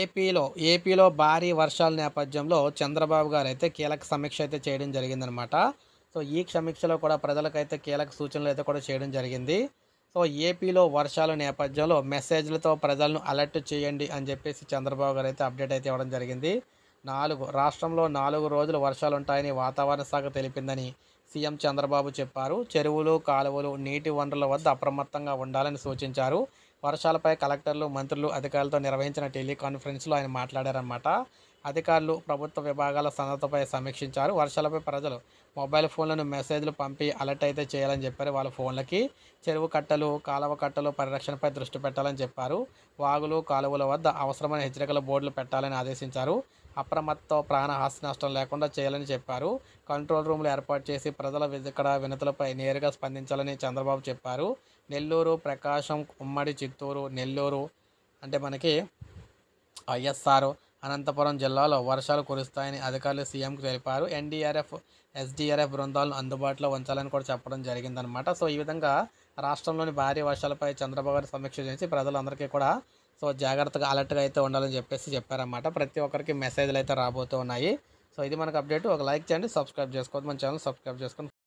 ఏపీలో ఏపీలో భారీ వర్షాల నేపథ్యంలో చంద్రబాబు గారు అయితే కీలక సమీక్ష అయితే చేయడం జరిగిందనమాట సో ఈ సమీక్షలో కూడా ప్రజలకైతే కీలక సూచనలు అయితే కూడా చేయడం జరిగింది సో ఏపీలో వర్షాల నేపథ్యంలో మెసేజ్లతో ప్రజలను అలర్ట్ చేయండి అని చెప్పేసి చంద్రబాబు గారు అయితే అప్డేట్ అయితే ఇవ్వడం జరిగింది నాలుగు రాష్ట్రంలో నాలుగు రోజులు వర్షాలు ఉంటాయని వాతావరణ శాఖ తెలిపిందని సీఎం చంద్రబాబు చెప్పారు చెరువులు కాలువలు నీటి వనరుల వద్ద అప్రమత్తంగా ఉండాలని సూచించారు వర్షాలపై కలెక్టర్లు మంత్రులు అధికారులతో నిర్వహించిన టెలికాన్ఫరెన్స్లో ఆయన మాట్లాడారన్నమాట అధికారులు ప్రభుత్వ విభాగాల సన్నతపై సమీక్షించారు వర్షాలపై ప్రజలు మొబైల్ ఫోన్లను మెసేజ్లు పంపి అలర్ట్ అయితే చేయాలని చెప్పారు వాళ్ళ ఫోన్లకి చెరువు కట్టలు కాలువ కట్టలు పరిరక్షణపై దృష్టి పెట్టాలని చెప్పారు వాగులు కాలువల వద్ద అవసరమైన హెచ్చరికల బోర్డులు పెట్టాలని ఆదేశించారు అప్రమత్త ప్రాణ హాస్తి నష్టం లేకుండా చేయాలని చెప్పారు కంట్రోల్ రూమ్లు ఏర్పాటు చేసి ప్రజల ఇక్కడ వినతులపై నేరుగా స్పందించాలని చంద్రబాబు చెప్పారు నెల్లూరు ప్రకాశం ఉమ్మడి చిత్తూరు నెల్లూరు అంటే మనకి వైఎస్ఆర్ అనంతపురం జిల్లాలో వర్షాలు కురుస్తాయని అధికారులు సీఎంకు తెలిపారు ఎన్డీఆర్ఎఫ్ ఎస్డీఆర్ఎఫ్ బృందాలను అందుబాటులో ఉంచాలని కూడా చెప్పడం జరిగిందనమాట సో ఈ విధంగా రాష్ట్రంలోని భారీ వర్షాలపై చంద్రబాబు గారు సమీక్ష చేసి ప్రజలందరికీ కూడా సో జాగ్రత్తగా అలర్ట్గా అయితే ఉండాలని చెప్పేసి చెప్పారన్నమాట ప్రతి ఒక్కరికి మెసేజ్లు అయితే రాబోతున్నాయి ఉన్నాయి సో ఇది మనకు అప్డేట్ ఒక లైక్ చేయండి సబ్స్క్రైబ్ చేసుకోవద్దు మన ఛానల్ సబ్స్క్రైబ్ చేసుకొని